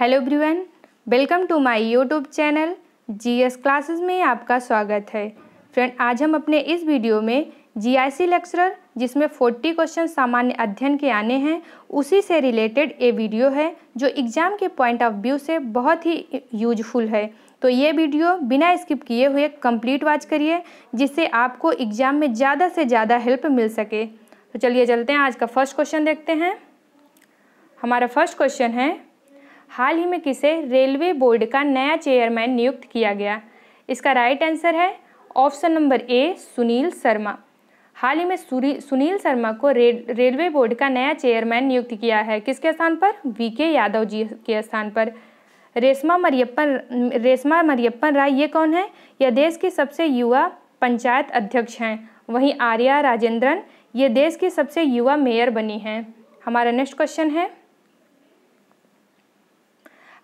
Hello everyone welcome to my YouTube channel GS classes में आपका स्वागत है फ्रेंड आज हम अपने इस वीडियो में जीआईसी लेक्चरर जिसमें 40 क्वेश्चन सामान्य अध्ययन के आने हैं उसी से रिलेटेड ये वीडियो है जो एग्ज़ाम के पॉइंट ऑफ व्यू से बहुत ही यूजफुल है तो ये वीडियो बिना स्किप किए हुए कंप्लीट वॉच करिए जिससे आपको एग्ज़ाम में ज़्यादा से ज़्यादा हेल्प मिल सके तो चलिए चलते हैं आज का फर्स्ट क्वेश्चन देखते हैं हमारा फर्स्ट क्वेश्चन है हाल ही में किसे रेलवे बोर्ड का नया चेयरमैन नियुक्त किया गया इसका राइट आंसर है option number A Sunil Sharma हाल ही में सुनील शर्मा को रे, रेलवे बोर्ड का नया चेयरमैन नियुक्त किया है किसके स्थान पर वी के यादव जी के स्थान पर रेशमा मरियप्पन रेशमा मरियप्पन राय ये कौन है यह देश की सबसे युवा पंचायत अध्यक्ष हैं वहीं आर्या राजेंद्रन ये देश की सबसे युवा मेयर बनी हैं हमारा नेक्स्ट क्वेश्चन है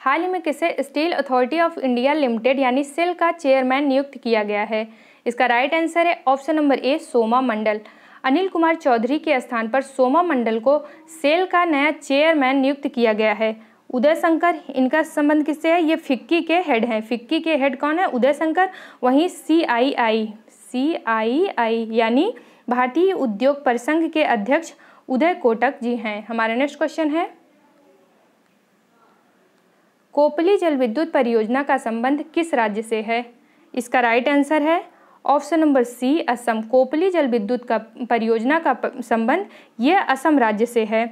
हाल ही में किसे steel authority of India limited यानी सेल का चेयरमैन नियुक्त किया गया है इसका राइट आंसर है option number A Soma Mondal Anil Kumar Chaudhary के स्थान पर सोमा मंडल को सेल का नया चेयरमैन नियुक्त किया गया है उदय शंकर इनका संबंध किससे है ये फिक्की के हेड हैं फिक्की के हेड कौन है उदय शंकर वहीं सी आई आई सी आई आई यानी भारतीय उद्योग परिसंघ के अध्यक्ष उदय कोटक जी हैं हमारा नेक्स्ट क्वेश्चन है कोपली जल विद्युत परियोजना का संबंध किस राज्य से है इसका राइट आंसर है option number C Assam Kopili जल विद्युत का परियोजना का संबंध यह असम राज्य से है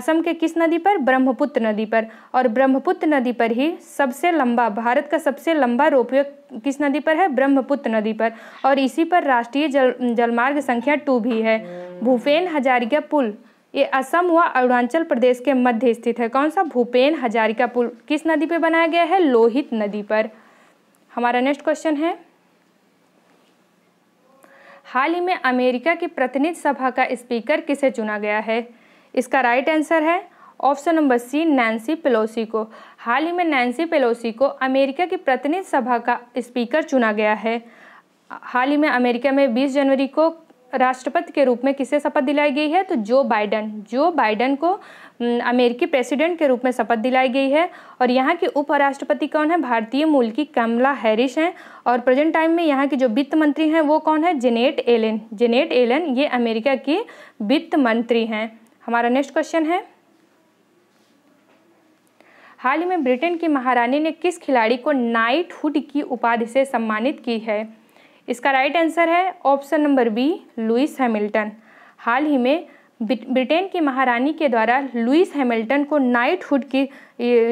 असम के किस नदी पर ब्रह्मपुत्र नदी पर और ब्रह्मपुत्र नदी पर ही सबसे लंबा भारत का सबसे लंबा रोपवे किस नदी पर है ब्रह्मपुत्र नदी पर और इसी पर राष्ट्रीय जल जलमार्ग संख्या टू भी है भूपेन हजारिका पुल ये असम व अरुणाचल प्रदेश के मध्य स्थित है कौन सा भूपेन हजारिका पुल किस नदी पर बनाया गया है लोहित नदी पर हमारा नेक्स्ट क्वेश्चन है हाल ही में अमेरिका की प्रतिनिधि सभा का स्पीकर किसे चुना गया है इसका राइट आंसर है option number C Nancy Pelosi को हाल ही में नैन्सी पेलोसी को अमेरिका की प्रतिनिधि सभा का स्पीकर चुना गया है हाल ही में अमेरिका में 20 जनवरी को राष्ट्रपति के रूप में किसे शपथ दिलाई गई है तो जो बाइडन जो बाइडन को अमेरिकी प्रेसिडेंट के रूप में शपथ दिलाई गई है और यहाँ के उपराष्ट्रपति कौन है भारतीय मूल की कमला हैरिस हैं और प्रेजेंट टाइम में यहाँ के जो वित्त मंत्री हैं वो कौन है जेनेट एलन जेनेट एलन ये अमेरिका की वित्त मंत्री हैं हमारा नेक्स्ट क्वेश्चन है हाल ही में ब्रिटेन की महारानी ने किस खिलाड़ी को नाइट हुड की उपाधि से सम्मानित की है इसका राइट आंसर है option number B Lewis Hamilton हाल ही में ब्रिटेन की महारानी के द्वारा लुइस हैमिल्टन को नाइटहुड की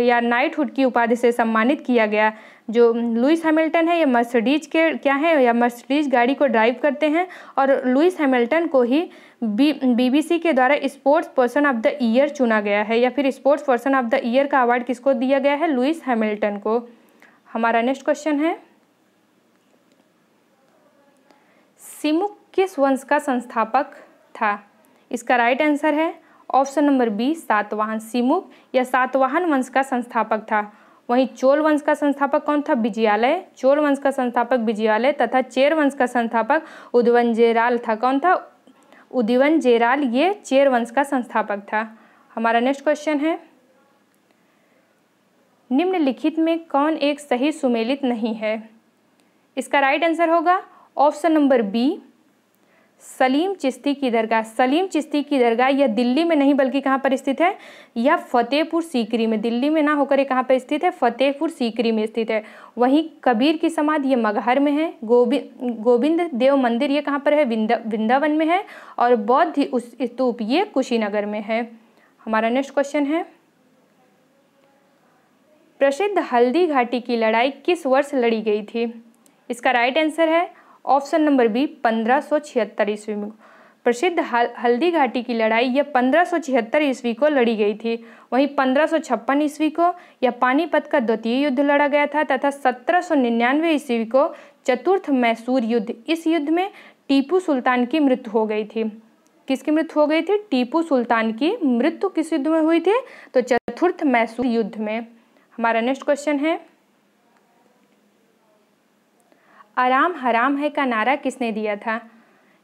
या नाइटहुड की उपाधि से सम्मानित किया गया जो लुइस हैमिल्टन है ये मर्सिडीज के क्या है या मर्सिडीज गाड़ी को ड्राइव करते हैं और लुइस हैमिल्टन को ही बी बीबीसी के द्वारा sports person of the year चुना गया है या फिर sports person of the year का अवार्ड किसको दिया गया है लुइस हैमिल्टन को हमारा नेक्स्ट क्वेश्चन है सिमुक किस वंश का संस्थापक था इसका राइट आंसर है option number B Satavahana Simuka या सातवाहन वंश का संस्थापक था वहीं चोल वंश का संस्थापक कौन था विजयालय चोल वंश का संस्थापक विजयालय तथा चेर वंश का संस्थापक जेराल था कौन था उदिवन जेराल ये चेर वंश का संस्थापक था हमारा नेक्स्ट क्वेश्चन है निम्नलिखित में कौन एक सही सुमेलित नहीं है इसका राइट आंसर होगा option number B Salim Chishti की दरगाह सलीम चिश्ती की दरगाह यह दिल्ली में नहीं बल्कि कहाँ पर स्थित है यह फतेहपुर सीकरी में दिल्ली में ना होकर ये कहाँ पर स्थित है फतेहपुर सीकरी में स्थित है वहीं कबीर की समाधि ये मगहर में है गोबि गोविंद देव मंदिर ये कहाँ पर है वृंदावन में है और बौद्ध उस स्तूप ये कुशीनगर में है हमारा नेक्स्ट क्वेश्चन है प्रसिद्ध हल्दी घाटी की लड़ाई किस वर्ष लड़ी गई थी इसका राइट आंसर है ऑप्शन नंबर बी पंद्रह सौ छिहत्तर ईस्वी में प्रसिद्ध हल्दी घाटी की लड़ाई यह पंद्रह सौ छिहत्तर ईस्वी को लड़ी गई थी वहीं पंद्रह सौ छप्पन ईस्वी को यह पानीपत का द्वितीय युद्ध लड़ा गया था तथा सत्रह सौ निन्यानवे ईस्वी को चतुर्थ मैसूर युद्ध इस युद्ध में टीपू सुल्तान की मृत्यु हो गई थी किसकी मृत्यु हो गई थी टीपू सुल्तान की मृत्यु किस युद्ध में हुई थी तो चतुर्थ मैसूर युद्ध में हमारा नेक्स्ट क्वेश्चन है आराम हराम है का नारा किसने दिया था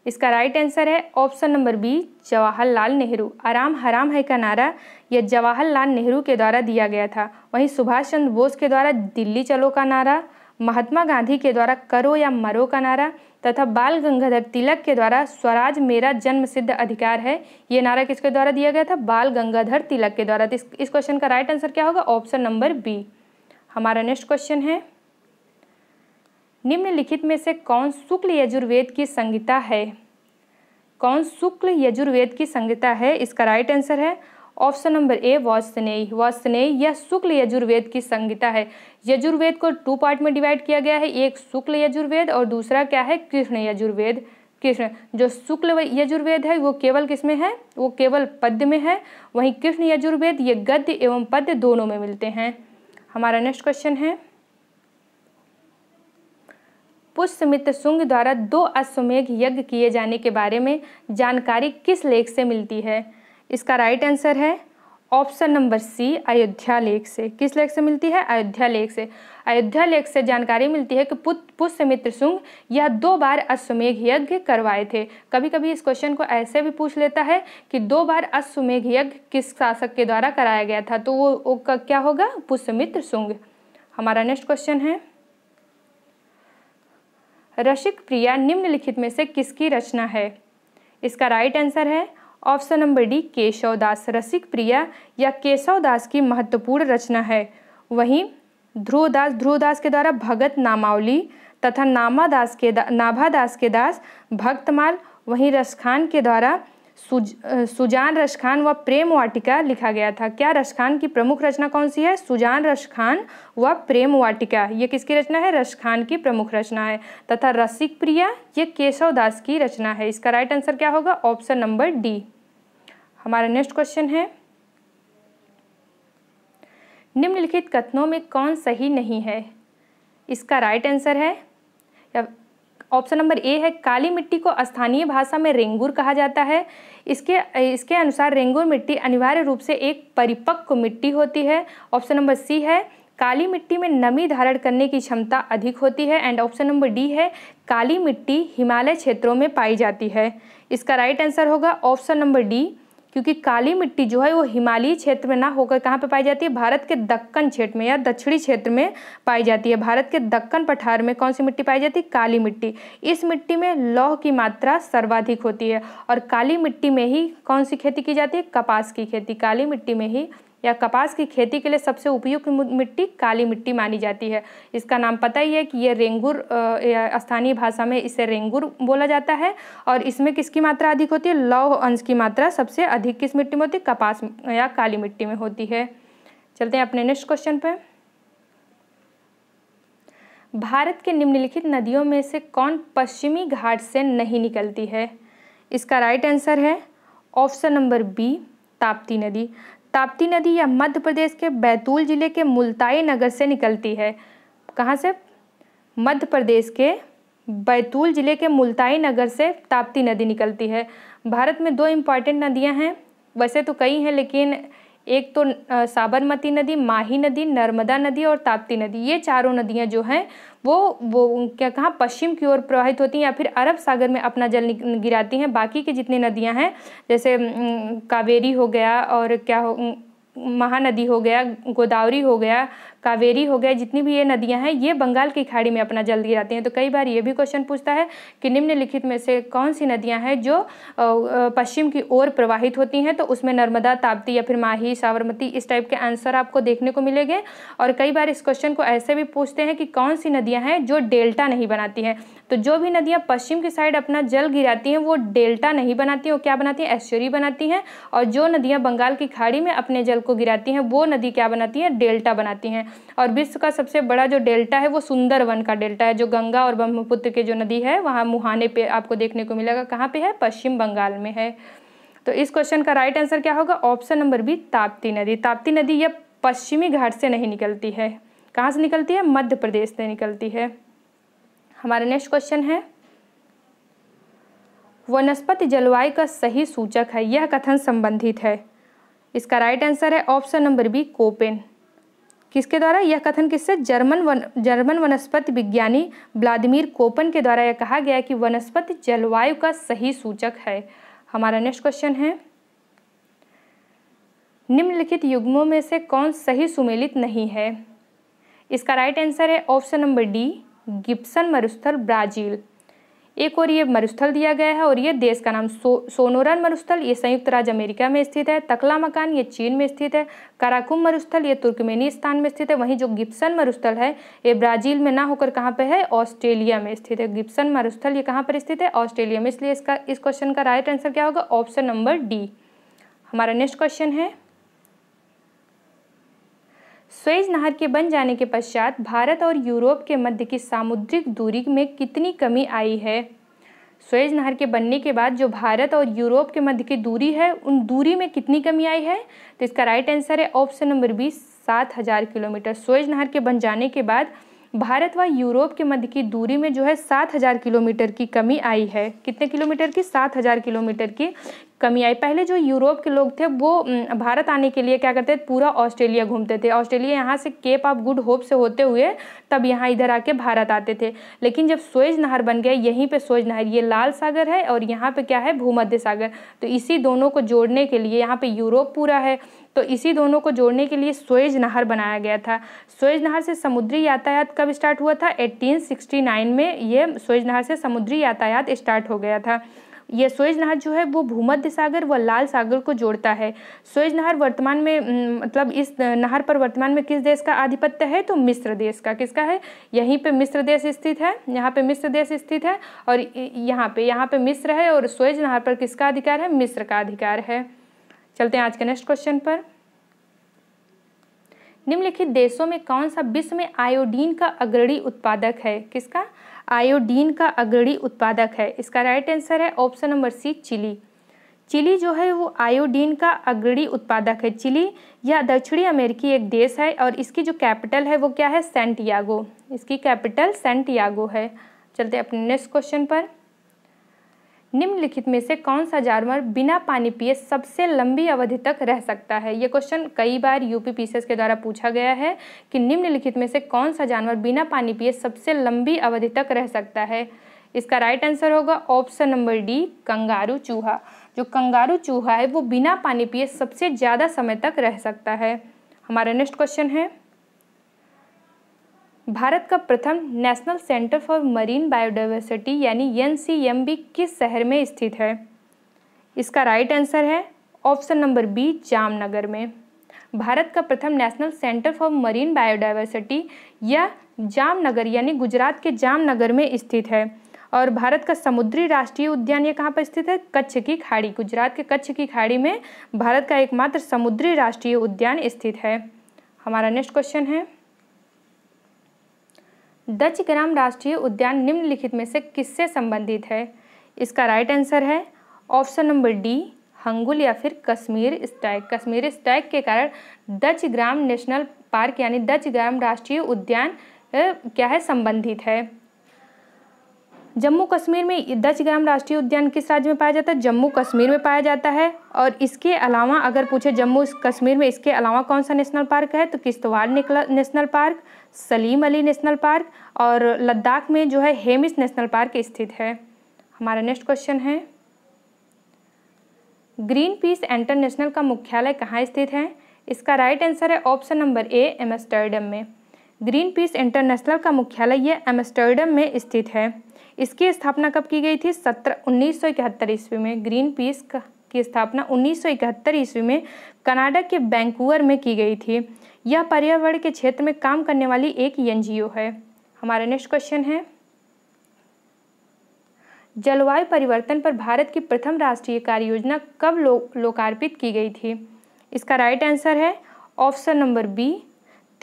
इसका राइट आंसर है option number B Jawaharlal Nehru आराम हराम है का नारा यह जवाहरलाल नेहरू के द्वारा दिया गया था वहीं सुभाष चंद्र बोस के द्वारा दिल्ली चलो का नारा महात्मा गांधी के द्वारा करो या मरो का नारा तथा बाल गंगाधर तिलक के द्वारा स्वराज मेरा जन्म सिद्ध अधिकार है ये नारा किसके द्वारा दिया गया था बाल गंगाधर तिलक के द्वारा तो इस क्वेश्चन का राइट आंसर क्या होगा ऑप्शन नंबर बी हमारा नेक्स्ट क्वेश्चन है निम्नलिखित में से कौन शुक्ल यजुर्वेद की संहिता है कौन शुक्ल यजुर्वेद की संहिता है इसका राइट आंसर है ऑप्शन नंबर ए वास्नेय वास्नेय यह शुक्ल यजुर्वेद की संहिता है यजुर्वेद को टू पार्ट में डिवाइड किया गया है एक शुक्ल यजुर्वेद और दूसरा क्या है कृष्ण यजुर्वेद कृष्ण जो शुक्ल यजुर्वेद है वो केवल किस में है वो केवल पद्य में है वहीं कृष्ण यजुर्वेद ये गद्य एवं पद्य दोनों में मिलते हैं हमारा नेक्स्ट क्वेश्चन है पुष्यमित्र सुंग द्वारा दो अश्वमेघ यज्ञ किए जाने के बारे में जानकारी किस लेख से मिलती है इसका राइट आंसर है ऑप्शन नंबर सी अयोध्या लेख से किस लेख से मिलती है अयोध्या लेख से अयोध्या लेख से जानकारी मिलती है कि पुष्यमित्र सुंग यह दो बार अश्वमेघ यज्ञ करवाए थे कभी कभी इस क्वेश्चन को ऐसे भी पूछ लेता है कि दो बार अश्वमेघ यज्ञ किस शासक के द्वारा कराया गया था तो वो, वो क्या होगा पुष्यमित्र सुंग हमारा नेक्स्ट क्वेश्चन है रसिक प्रिया निम्नलिखित में से किसकी रचना है इसका राइट आंसर है option number D Keshavdas Rasik Priya या केशवदास की महत्वपूर्ण रचना है वहीं ध्रुवदास ध्रुवदास के द्वारा भगत नामावली तथा नामादास के नाभादास के दास भक्तमाल वहीं रसखान के द्वारा सुज, सुजान रशखान व प्रेम वाटिका लिखा गया था क्या रशखान की प्रमुख रचना कौन सी है सुजान रशखान व प्रेम वाटिका ये किसकी रचना है रशखान की प्रमुख रचना है तथा रसिक प्रिया ये केशव दास की रचना है इसका राइट आंसर क्या होगा ऑप्शन नंबर डी हमारा नेक्स्ट क्वेश्चन है निम्नलिखित कथनों में कौन सही नहीं है इसका राइट आंसर है ऑप्शन नंबर ए है काली मिट्टी को स्थानीय भाषा में रेंगूर कहा जाता है इसके इसके अनुसार रेंगूर मिट्टी अनिवार्य रूप से एक परिपक्व मिट्टी होती है ऑप्शन नंबर सी है काली मिट्टी में नमी धारण करने की क्षमता अधिक होती है एंड ऑप्शन नंबर डी है काली मिट्टी हिमालय क्षेत्रों में पाई जाती है इसका राइट आंसर होगा ऑप्शन नंबर डी क्योंकि काली मिट्टी जो है वो हिमालयी क्षेत्र में ना होकर कहाँ पर पाई जाती है भारत के दक्कन क्षेत्र में या दक्षिणी क्षेत्र में पाई जाती है भारत के दक्कन पठार में कौन सी मिट्टी पाई जाती है काली मिट्टी इस मिट्टी में लौह की मात्रा सर्वाधिक होती है और काली मिट्टी में ही कौन सी खेती की जाती है कपास की खेती काली मिट्टी में ही या कपास की खेती के लिए सबसे उपयुक्त मिट्टी काली मिट्टी मानी जाती है इसका नाम पता ही है कि यह रेंगुर स्थानीय भाषा में इसे रेंगुर बोला जाता है और इसमें किसकी मात्रा अधिक होती है लौह अंश की मात्रा सबसे अधिक किस मिट्टी में होती है कपास या काली मिट्टी में होती है चलते हैं अपने नेक्स्ट क्वेश्चन पर भारत के निम्नलिखित नदियों में से कौन पश्चिमी घाट से नहीं निकलती है इसका राइट आंसर है ऑप्शन नंबर बी ताप्ती नदी ताप्ती नदी यह मध्य प्रदेश के बैतूल जिले के मुल्ताई नगर से निकलती है कहाँ से मध्य प्रदेश के बैतूल जिले के मुल्ताई नगर से ताप्ती नदी निकलती है भारत में दो इम्पॉर्टेंट नदियाँ हैं वैसे तो कई हैं लेकिन एक तो साबरमती नदी माही नदी नर्मदा नदी और ताप्ती नदी ये चारों नदियाँ जो हैं वो वो क्या कहाँ पश्चिम की ओर प्रवाहित होती हैं या फिर अरब सागर में अपना जल गिराती हैं बाकी की जितनी नदियाँ हैं जैसे कावेरी हो गया और क्या हो महानदी हो गया गोदावरी हो गया कावेरी हो गया जितनी भी ये नदियां हैं ये बंगाल की खाड़ी में अपना जल गिराती हैं तो कई बार ये भी क्वेश्चन पूछता है कि निम्नलिखित में से कौन सी नदियां हैं जो पश्चिम की ओर प्रवाहित होती हैं तो उसमें नर्मदा ताप्ती या फिर माही साबरमती इस टाइप के आंसर आपको देखने को मिलेंगे और कई बार इस क्वेश्चन को ऐसे भी पूछते हैं कि कौन सी नदियाँ हैं जो डेल्टा नहीं बनाती हैं तो जो भी नदियाँ पश्चिम की साइड अपना जल गिराती हैं वो डेल्टा नहीं बनाती हैं वो क्या बनाती हैं एश्चरी बनाती हैं और जो नदियाँ बंगाल की खाड़ी में अपने जल को गिराती हैं वो नदी क्या बनाती हैं डेल्टा बनाती हैं और विश्व का सबसे बड़ा जो डेल्टा है वो सुंदरवन का डेल्टा है जो गंगा और ब्रह्मपुत्र के जो नदी है वहाँ मुहाने पर आपको देखने को मिलेगा कहाँ पर है पश्चिम बंगाल में है तो इस क्वेश्चन का राइट आंसर क्या होगा ऑप्शन नंबर बी ताप्ती नदी ताप्ती नदी यह पश्चिमी घाट से नहीं निकलती है कहाँ से निकलती है मध्य प्रदेश से निकलती है हमारा नेक्स्ट क्वेश्चन है वनस्पति जलवायु का सही सूचक है यह कथन संबंधित है इसका राइट आंसर है ऑप्शन नंबर बी कोपेन किसके द्वारा यह कथन किससे जर्मन वन जर्मन वनस्पति विज्ञानी व्लादिमीर कोपन के द्वारा यह कहा गया कि वनस्पति जलवायु का सही सूचक है हमारा नेक्स्ट क्वेश्चन है निम्नलिखित युग्मों में से कौन सही सुमेलित नहीं है इसका राइट आंसर है ऑप्शन नंबर डी गिप्सन मरुस्थल ब्राज़ील एक और ये मरुस्थल दिया गया है और ये देश का नाम सो, सोनोरन मरुस्थल ये संयुक्त राज्य अमेरिका में स्थित है तकला मकान ये चीन में स्थित है काराकुम मरुस्थल ये तुर्कमेनिस्तान में स्थित है वहीं जो गिप्सन मरुस्थल है ये ब्राज़ील में ना होकर कहाँ पे है ऑस्ट्रेलिया में स्थित है गिप्सन मरुस्थल ये कहाँ पर स्थित है ऑस्ट्रेलिया में इसलिए इसका इस क्वेश्चन का राइट आंसर क्या होगा ऑप्शन नंबर डी हमारा नेक्स्ट क्वेश्चन है स्वेज नहर के बन जाने के पश्चात भारत और यूरोप के मध्य की सामुद्रिक दूरी में कितनी कमी आई है स्वेज नहर के बनने के बाद जो भारत और यूरोप के मध्य की दूरी है उन दूरी में कितनी कमी आई है तो इसका राइट आंसर है ऑप्शन नंबर बी सात हज़ार किलोमीटर स्वेज नहर के बन जाने के बाद भारत व यूरोप के मध्य की दूरी में जो है सात हज़ार किलोमीटर की कमी आई है कितने किलोमीटर की सात हज़ार किलोमीटर की कमी आई पहले जो यूरोप के लोग थे वो भारत आने के लिए क्या करते थे पूरा ऑस्ट्रेलिया घूमते थे ऑस्ट्रेलिया यहाँ से केप ऑफ गुड होप से होते हुए तब यहाँ इधर आके भारत आते थे लेकिन जब सोएज नहर बन गया यहीं पे सोएज नहर ये लाल सागर है और यहाँ पे क्या है भूमध्य सागर तो इसी दोनों को जोड़ने के लिए यहाँ पे यूरोप पूरा है तो इसी दोनों को जोड़ने के लिए सोएज नहर बनाया गया था सोएज नहर से समुद्री यातायात कब स्टार्ट हुआ था 1869 में ये सोएज नहर से समुद्री यातायात स्टार्ट हो गया था यह स्वेज नहर जो है वो भूमध्य सागर व लाल सागर को जोड़ता है स्वेज नहर वर्तमान में मतलब इस नहर पर वर्तमान में किस देश का आधिपत्य है तो मिस्र देश का किसका है यहीं पे मिस्र देश स्थित है यहाँ पे मिस्र देश स्थित है और यहाँ पे यहाँ पे मिस्र है और स्वेज नहर पर किसका अधिकार है मिस्र का अधिकार है चलते हैं आज के नेक्स्ट क्वेश्चन पर निम्नलिखित देशों में कौन सा विश्व में आयोडीन का अग्रणी उत्पादक है किसका आयोडीन का अग्रणी उत्पादक है इसका राइट आंसर है option number C Chile Chile जो है वो आयोडीन का अग्रणी उत्पादक है चिली यह दक्षिणी अमेरिकी एक देश है और इसकी जो कैपिटल है वो क्या है सेंटियागो इसकी कैपिटल सेंटियागो है चलते अपने नेक्स्ट क्वेश्चन पर निम्नलिखित में से कौन सा जानवर बिना पानी पिए सबसे लंबी अवधि तक रह सकता है ये क्वेश्चन कई बार यूपी पीसीएस के द्वारा पूछा गया है कि निम्नलिखित में से कौन सा जानवर बिना पानी पिए सबसे लंबी अवधि तक रह सकता है इसका राइट आंसर होगा ऑप्शन नंबर डी कंगारू चूहा जो कंगारू चूहा है वो बिना पानी पिए सबसे ज़्यादा समय तक रह सकता है हमारा नेक्स्ट क्वेश्चन है भारत का प्रथम national centre for marine biodiversity यानी एन किस शहर में स्थित है इसका राइट आंसर है ऑप्शन नंबर बी जामनगर में भारत का प्रथम national centre for marine biodiversity यह जामनगर यानी गुजरात के जामनगर में स्थित है और भारत का समुद्री राष्ट्रीय उद्यान ये कहाँ पर स्थित है कच्छ की खाड़ी गुजरात के कच्छ की खाड़ी में भारत का एकमात्र समुद्री राष्ट्रीय उद्यान स्थित है हमारा नेक्स्ट क्वेश्चन है दच ग्राम राष्ट्रीय उद्यान निम्नलिखित में से किससे संबंधित है इसका राइट आंसर है ऑप्शन नंबर डी हंगुल या फिर कश्मीर स्टैग कश्मीर स्टैग के कारण दच ग्राम नेशनल पार्क यानी दच ग्राम राष्ट्रीय उद्यान क्या है संबंधित है जम्मू कश्मीर में दच ग्राम राष्ट्रीय उद्यान किस राज्य में पाया जाता है जम्मू कश्मीर में पाया जाता है और इसके अलावा अगर पूछे जम्मू कश्मीर में इसके अलावा कौन सा नेशनल पार्क है तो Kishtwar national park Salim Ali national park और लद्दाख में जो है हेमिस नेशनल पार्क स्थित है हमारा नेक्स्ट क्वेश्चन है ग्रीन पीस इंटरनेशनल का मुख्यालय कहाँ स्थित है इसका राइट आंसर है ऑप्शन नंबर ए एमस्टर्डम में ग्रीन पीस इंटरनेशनल का मुख्यालय यह एमस्टर्डम में स्थित है इसकी स्थापना कब की गई थी सत्रह उन्नीस सौ इकहत्तर ईस्वी में ग्रीन पीस का की स्थापना 1971 ईस्वी में कनाडा के बैंकूवर में की गई थी यह पर्यावरण के क्षेत्र में काम करने वाली एक एनजीओ है हमारा नेक्स्ट क्वेश्चन है जलवायु परिवर्तन पर भारत की प्रथम राष्ट्रीय कार्य योजना कब लो, लोकार्पित की गई थी इसका राइट आंसर है ऑप्शन नंबर बी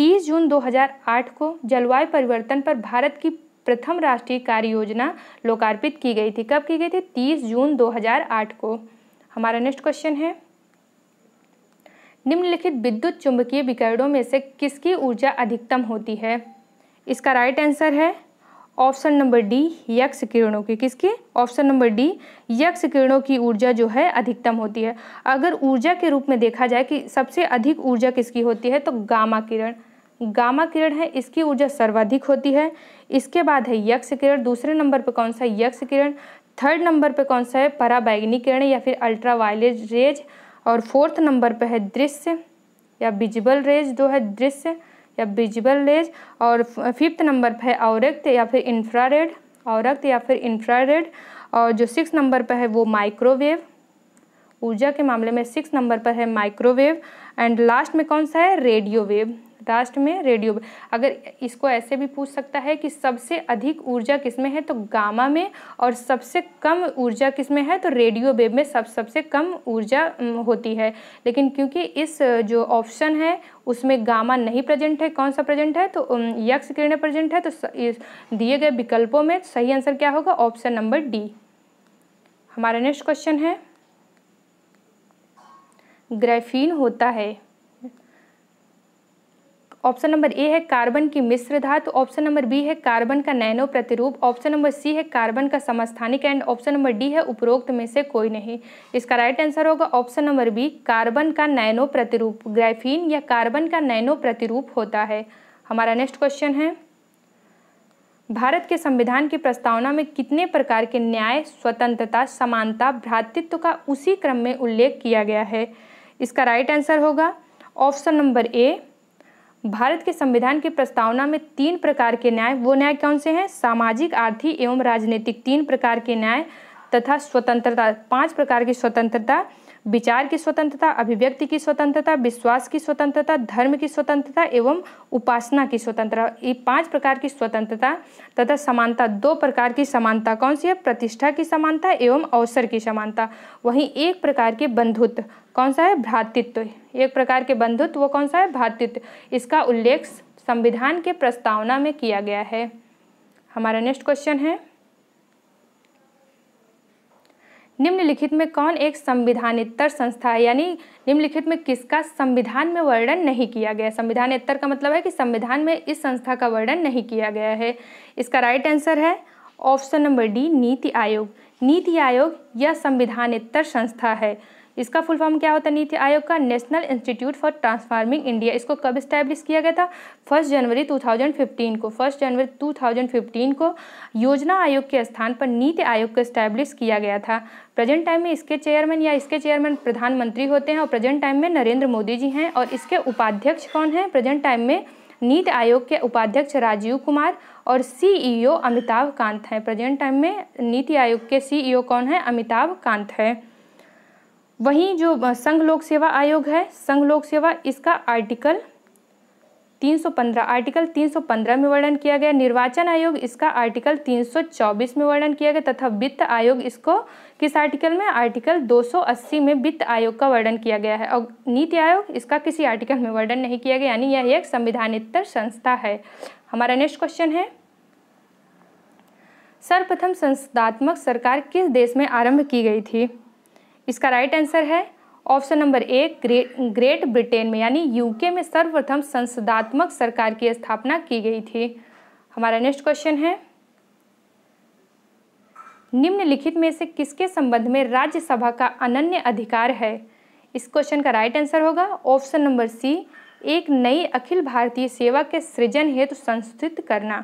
30 जून 2008 को जलवायु परिवर्तन पर भारत की प्रथम राष्ट्रीय कार्य योजना लोकार्पित की गई थी कब की गई थी 30 जून 2008 को हमारा नेक्स्ट क्वेश्चन है निम्नलिखित विद्युत चुंबकीय विकर्णों में से किसकी ऊर्जा अधिकतम होती है इसका राइट आंसर है ऑप्शन नंबर डी यक्ष किरणों की किसकी ऑप्शन नंबर डी यक्ष किरणों की ऊर्जा जो है अधिकतम होती है अगर ऊर्जा के रूप में देखा जाए कि सबसे अधिक ऊर्जा किसकी होती है तो गामा किरण गामा किरण है इसकी ऊर्जा सर्वाधिक होती है इसके बाद है यक्ष किरण दूसरे नंबर पर कौन सा यक्ष किरण थर्ड नंबर पे कौन सा है पराबैगनी किरण या फिर अल्ट्रावायलेट रेज और फोर्थ नंबर पे है दृश्य या विजिबल रेज जो है दृश्य या विजिबल रेज और फिफ्थ नंबर पे है औरक्त या फिर इंफ्रारेड औरक्त या फिर इंफ्रारेड और जो सिक्स नंबर पर है वो माइक्रोवेव ऊर्जा के मामले में सिक्स नंबर पर है माइक्रोवेव एंड लास्ट में कौन सा है रेडियोवेव लास्ट में रेडियो अगर इसको ऐसे भी पूछ सकता है कि सबसे अधिक ऊर्जा किसमें है तो गामा में और सबसे कम ऊर्जा किसमें है तो रेडियो वेब में सब सबसे कम ऊर्जा होती है लेकिन क्योंकि इस जो ऑप्शन है उसमें गामा नहीं प्रेजेंट है कौन सा प्रेजेंट है तो यक्ष किरणें प्रेजेंट है तो दिए गए विकल्पों में सही आंसर क्या होगा ऑप्शन नंबर डी हमारा नेक्स्ट क्वेश्चन है ग्रेफीन होता है ऑप्शन नंबर ए है कार्बन की मिश्र धातु ऑप्शन नंबर बी है कार्बन का नैनो प्रतिरूप ऑप्शन नंबर सी है कार्बन का समस्थानिक एंड ऑप्शन नंबर डी है उपरोक्त में से कोई नहीं इसका राइट आंसर होगा ऑप्शन नंबर बी कार्बन का नैनो प्रतिरूप ग्राइफीन या कार्बन का नैनो प्रतिरूप होता है हमारा नेक्स्ट क्वेश्चन है भारत के संविधान की प्रस्तावना में कितने प्रकार के न्याय स्वतंत्रता समानता भ्रातृत्व का उसी क्रम में उल्लेख किया गया है इसका राइट आंसर होगा ऑप्शन नंबर ए भारत के संविधान की प्रस्तावना में तीन प्रकार के न्याय वो न्याय कौन से हैं सामाजिक आर्थिक एवं राजनीतिक तीन प्रकार के न्याय तथा स्वतंत्रता पांच प्रकार की स्वतंत्रता विचार की स्वतंत्रता अभिव्यक्ति की स्वतंत्रता विश्वास की स्वतंत्रता धर्म की स्वतंत्रता एवं उपासना की स्वतंत्रता ये पांच प्रकार की स्वतंत्रता तथा समानता दो प्रकार की समानता कौन सी है प्रतिष्ठा की समानता एवं अवसर की समानता वहीं एक प्रकार के बंधुत्व कौन सा है भ्रातृत्व एक प्रकार के बंधुत्व वो कौन सा है भ्रातृत्व इसका उल्लेख संविधान के प्रस्तावना में किया गया है हमारा नेक्स्ट क्वेश्चन है निम्नलिखित में कौन एक संविधानेतर संस्था है यानी निम्नलिखित में किसका संविधान में वर्णन नहीं किया गया संविधानेतर का मतलब है कि संविधान में इस संस्था का वर्णन नहीं किया गया है इसका राइट आंसर है option number D NITI Aayog नीति आयोग यह संविधानेतर संस्था है इसका फुल फॉर्म क्या होता है नीति आयोग का national institute for transforming India इसको कब स्टैब्लिश किया गया था फर्स्ट जनवरी 2015 को फर्स्ट जनवरी 2015 को योजना आयोग के स्थान पर नीति आयोग को स्टैब्लिश किया गया था प्रेजेंट टाइम में इसके चेयरमैन या इसके चेयरमैन प्रधानमंत्री होते हैं और प्रेजेंट टाइम में नरेंद्र मोदी जी हैं और इसके उपाध्यक्ष कौन हैं प्रेजेंट टाइम में नीति आयोग के उपाध्यक्ष राजीव कुमार और सीईओ e अमिताभ कांत हैं प्रेजेंट टाइम में नीति आयोग के सीईओ e कौन है अमिताभ कांत है वहीं जो संघ लोक सेवा आयोग है संघ लोक सेवा इसका आर्टिकल 315 आर्टिकल 315 में वर्णन किया गया निर्वाचन आयोग इसका आर्टिकल 324 में वर्णन किया गया तथा वित्त आयोग इसको किस आर्टिकल में आर्टिकल 280 में वित्त आयोग का वर्णन किया गया है और नीति आयोग इसका किसी आर्टिकल में वर्णन नहीं किया गया यानी यह एक संविधानितर संस्था है हमारा नेक्स्ट क्वेश्चन है सर्वप्रथम संस्थात्मक सरकार किस देश में आरंभ की गई थी इसका राइट आंसर है ऑप्शन नंबर एक ग्रे, ग्रेट ब्रिटेन में यानी यूके में सर्वप्रथम संसदात्मक सरकार की स्थापना की गई थी हमारा नेक्स्ट क्वेश्चन है निम्नलिखित में से किसके संबंध में राज्यसभा का अनन्य अधिकार है इस क्वेश्चन का राइट आंसर होगा ऑप्शन नंबर सी एक नई अखिल भारतीय सेवा के सृजन हेतु तो संस्थित करना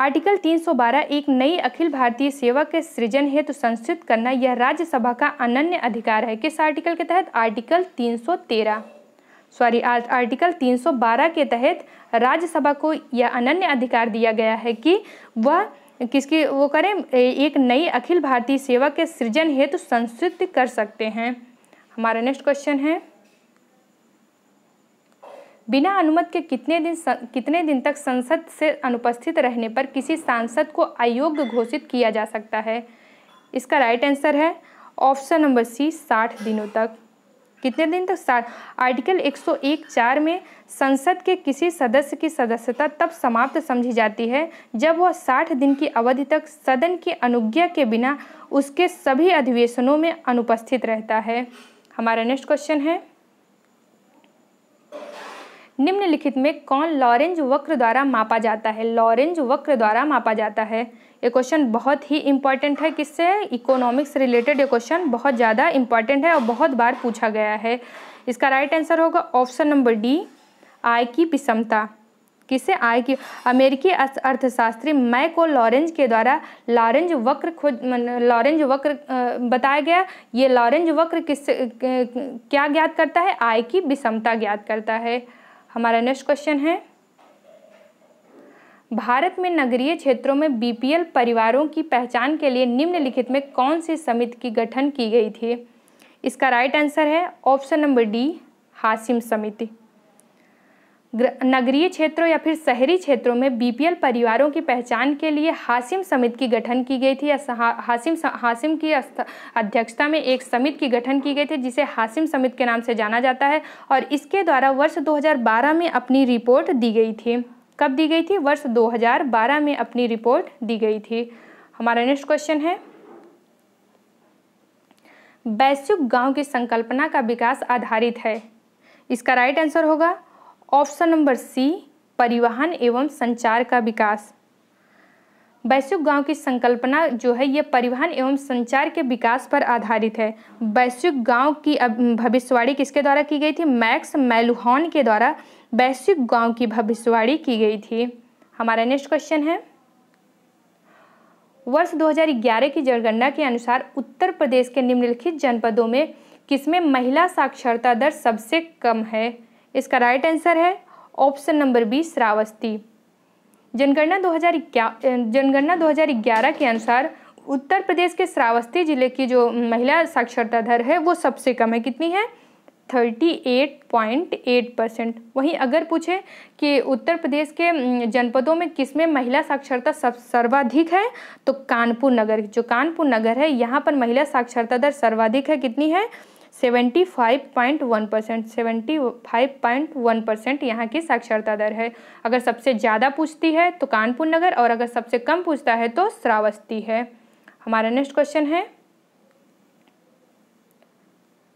आर्टिकल 312 एक नई अखिल भारतीय सेवा के सृजन हेतु तो संस्थित करना यह राज्यसभा का अनन्य अधिकार है किस आर्टिकल के तहत आर्टिकल 313 सॉरी आर्टिकल 312 के तहत राज्यसभा को यह अनन्य अधिकार दिया गया है कि वह किसकी वो करें एक नई अखिल भारतीय सेवा के सृजन हेतु तो संस्थित कर सकते हैं हमारा नेक्स्ट क्वेश्चन है बिना अनुमत के कितने दिन स, कितने दिन तक संसद से अनुपस्थित रहने पर किसी सांसद को अयोग्य घोषित किया जा सकता है इसका राइट आंसर है ऑप्शन नंबर सी साठ दिनों तक कितने दिन तक साठ आर्टिकल 101 चार में संसद के किसी सदस्य की सदस्यता तब समाप्त समझी जाती है जब वह साठ दिन की अवधि तक सदन की अनुज्ञा के बिना उसके सभी अधिवेशनों में अनुपस्थित रहता है हमारा नेक्स्ट क्वेश्चन है निम्नलिखित में कौन लॉरेंज वक्र द्वारा मापा जाता है लॉरेंज वक्र द्वारा मापा जाता है ये क्वेश्चन बहुत ही इंपॉर्टेंट है किससे इकोनॉमिक्स रिलेटेड ये क्वेश्चन बहुत ज़्यादा इंपॉर्टेंट है और बहुत बार पूछा गया है इसका राइट आंसर होगा ऑप्शन नंबर डी आय की विषमता किसे आय की अमेरिकी अर्थशास्त्री मैको लॉरेंज के द्वारा लॉरेंज वक्र खोज लॉरेंज वक्र बताया गया ये लॉरेंज वक्र किस क्या ज्ञात करता है आय की विषमता ज्ञात करता है हमारा नेक्स्ट क्वेश्चन है भारत में नगरीय क्षेत्रों में बीपीएल परिवारों की पहचान के लिए निम्नलिखित में कौन सी समिति की गठन की गई थी इसका राइट आंसर है ऑप्शन नंबर डी हासिम समिति नगरीय क्षेत्रों या फिर शहरी क्षेत्रों में बीपीएल परिवारों की पहचान के लिए हासिम समिति की गठन की गई थी हासिम हासिम की अध्यक्षता में एक समिति की गठन की गई थी जिसे हासिम समिति के नाम से जाना जाता है और इसके द्वारा वर्ष 2012 में अपनी रिपोर्ट दी गई थी कब दी गई थी वर्ष 2012 में अपनी रिपोर्ट दी गई थी हमारा नेक्स्ट क्वेश्चन है वैश्विक गाँव की संकल्पना का विकास आधारित है इसका राइट आंसर होगा ऑप्शन नंबर सी परिवहन एवं संचार का विकास वैश्विक गांव की संकल्पना जो है ये परिवहन एवं संचार के विकास पर आधारित है वैश्विक गांव की भविष्यवाणी किसके द्वारा की गई थी मैक्स मैलुहॉन के द्वारा वैश्विक गांव की भविष्यवाणी की गई थी हमारा नेक्स्ट क्वेश्चन है वर्ष 2011 की जनगणना के अनुसार उत्तर प्रदेश के निम्नलिखित जनपदों में किसमें महिला साक्षरता दर सबसे कम है इसका राइट आंसर है ऑप्शन नंबर बी श्रावस्ती जनगणना हज़ार जनगणना 2011 के अनुसार उत्तर प्रदेश के श्रावस्ती जिले की जो महिला साक्षरता दर है वो सबसे कम है कितनी है 38.8 परसेंट वहीं अगर पूछे कि उत्तर प्रदेश के जनपदों में किसमें महिला साक्षरता सब सर्वाधिक है तो कानपुर नगर जो कानपुर नगर है यहाँ पर महिला साक्षरता दर सर्वाधिक है कितनी है seventy five point one percent seventy five point one percent यहाँ की साक्षरता दर है अगर सबसे ज़्यादा पूछती है तो कानपुर नगर और अगर सबसे कम पूछता है तो श्रावस्ती है हमारा नेक्स्ट क्वेश्चन है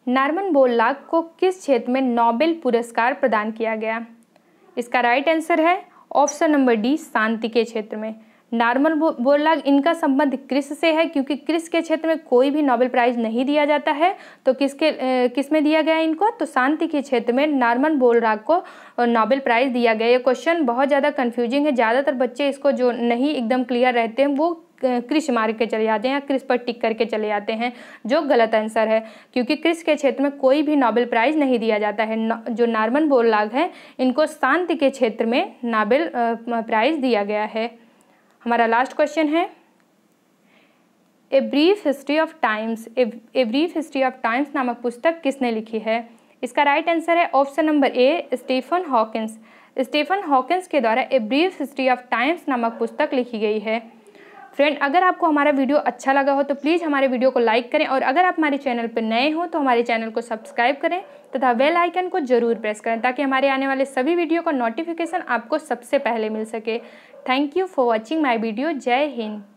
नार्मन बोललाग को किस क्षेत्र में नोबेल पुरस्कार प्रदान किया गया इसका राइट आंसर है ऑप्शन नंबर डी शांति के क्षेत्र में नॉर्मल बोरलाग इनका संबंध क्रिस से है क्योंकि क्रिस के क्षेत्र में कोई भी नोबेल प्राइज नहीं दिया जाता है तो किसके किस में दिया गया इनको तो शांति के क्षेत्र में नॉर्मन बोलराग को नोबेल प्राइज दिया गया ये क्वेश्चन बहुत ज़्यादा कन्फ्यूजिंग है ज़्यादातर बच्चे इसको जो नहीं एकदम क्लियर रहते हैं वो क्रिश मार्ग के चले जाते हैं या क्रिस पर टिक करके चले जाते हैं जो गलत आंसर है क्योंकि क्रिस के क्षेत्र में कोई भी नोबेल प्राइज़ नहीं दिया जाता है जो नॉर्मन बोरलाग है इनको शांति के क्षेत्र में नोबेल प्राइज़ दिया गया है हमारा लास्ट क्वेश्चन है a brief history of times a brief history of times नामक पुस्तक किसने लिखी है इसका राइट right आंसर है option number A Stephen Hawkins Stephen Hawkins के द्वारा a brief history of times नामक पुस्तक लिखी गई है फ्रेंड अगर आपको हमारा वीडियो अच्छा लगा हो तो प्लीज़ हमारे वीडियो को लाइक करें और अगर आप हमारे चैनल पर नए हो तो हमारे चैनल को सब्सक्राइब करें तथा बेल आइकन को जरूर प्रेस करें ताकि हमारे आने वाले सभी वीडियो का नोटिफिकेशन आपको सबसे पहले मिल सके Thank you for watching my video. Jai Hind.